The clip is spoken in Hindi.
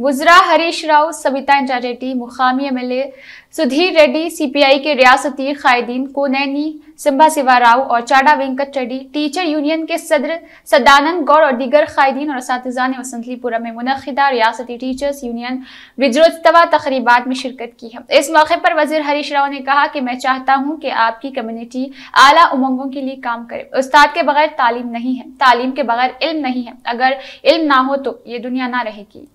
गुजरा हरीश राव सविता इंटा रेड्डी मुकामी एम एल ए सुधीर रेड्डी सीपीआई के रियासती कायदीन कोनैनी सिम्बा सिवा राव और चाडा वेंकट रेड्डी टीचर यूनियन के सदर सदानंद गौर और दीगर कायदीन और इस ने वसंतलीपुरा में मुनदा रियासती टीचर्स यूनियन विद्रोस्तवा तकरीबा में शिरकत की है इस मौके पर वजीर हरीश राव ने कहा कि मैं चाहता हूँ कि आपकी कम्युनिटी आला उमंगों के लिए काम करे उस्ताद के बगैर तालीम नहीं है तालीम के बगैर इल्म नहीं है अगर इल्म ना हो तो ये दुनिया ना रहेगी